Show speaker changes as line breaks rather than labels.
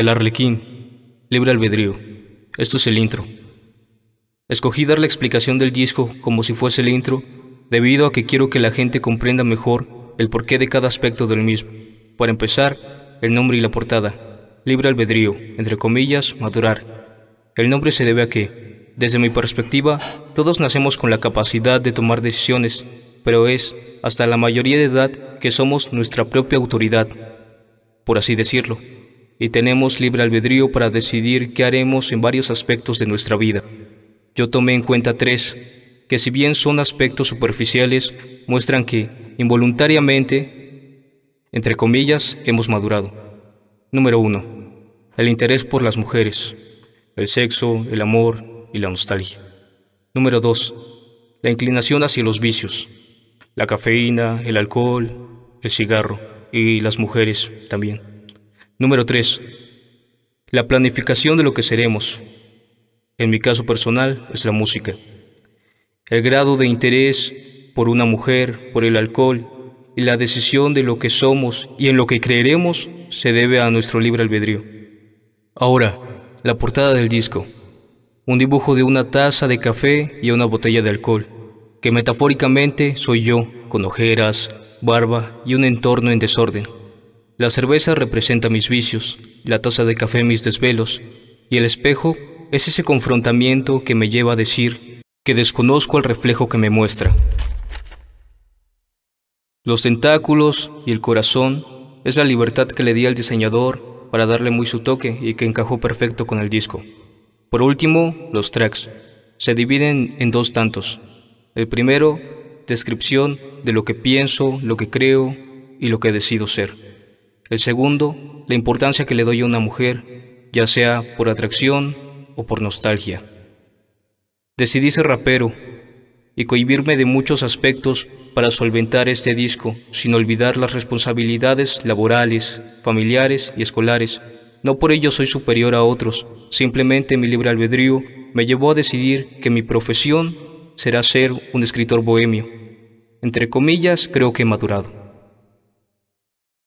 El arlequín, libre albedrío. Esto es el intro. Escogí dar la explicación del disco como si fuese el intro, debido a que quiero que la gente comprenda mejor el porqué de cada aspecto del mismo. Para empezar, el nombre y la portada. Libre albedrío, entre comillas, madurar. El nombre se debe a que, desde mi perspectiva, todos nacemos con la capacidad de tomar decisiones, pero es, hasta la mayoría de edad, que somos nuestra propia autoridad, por así decirlo y tenemos libre albedrío para decidir qué haremos en varios aspectos de nuestra vida. Yo tomé en cuenta tres, que si bien son aspectos superficiales, muestran que, involuntariamente, entre comillas, hemos madurado. Número uno, El interés por las mujeres, el sexo, el amor y la nostalgia. Número dos, La inclinación hacia los vicios, la cafeína, el alcohol, el cigarro y las mujeres también. Número 3. La planificación de lo que seremos. En mi caso personal es la música. El grado de interés por una mujer, por el alcohol y la decisión de lo que somos y en lo que creeremos se debe a nuestro libre albedrío. Ahora, la portada del disco. Un dibujo de una taza de café y una botella de alcohol, que metafóricamente soy yo, con ojeras, barba y un entorno en desorden. La cerveza representa mis vicios, la taza de café mis desvelos, y el espejo es ese confrontamiento que me lleva a decir que desconozco el reflejo que me muestra. Los tentáculos y el corazón es la libertad que le di al diseñador para darle muy su toque y que encajó perfecto con el disco. Por último, los tracks. Se dividen en dos tantos. El primero, descripción de lo que pienso, lo que creo y lo que decido ser. El segundo, la importancia que le doy a una mujer, ya sea por atracción o por nostalgia. Decidí ser rapero y cohibirme de muchos aspectos para solventar este disco, sin olvidar las responsabilidades laborales, familiares y escolares. No por ello soy superior a otros, simplemente mi libre albedrío me llevó a decidir que mi profesión será ser un escritor bohemio, entre comillas creo que he madurado.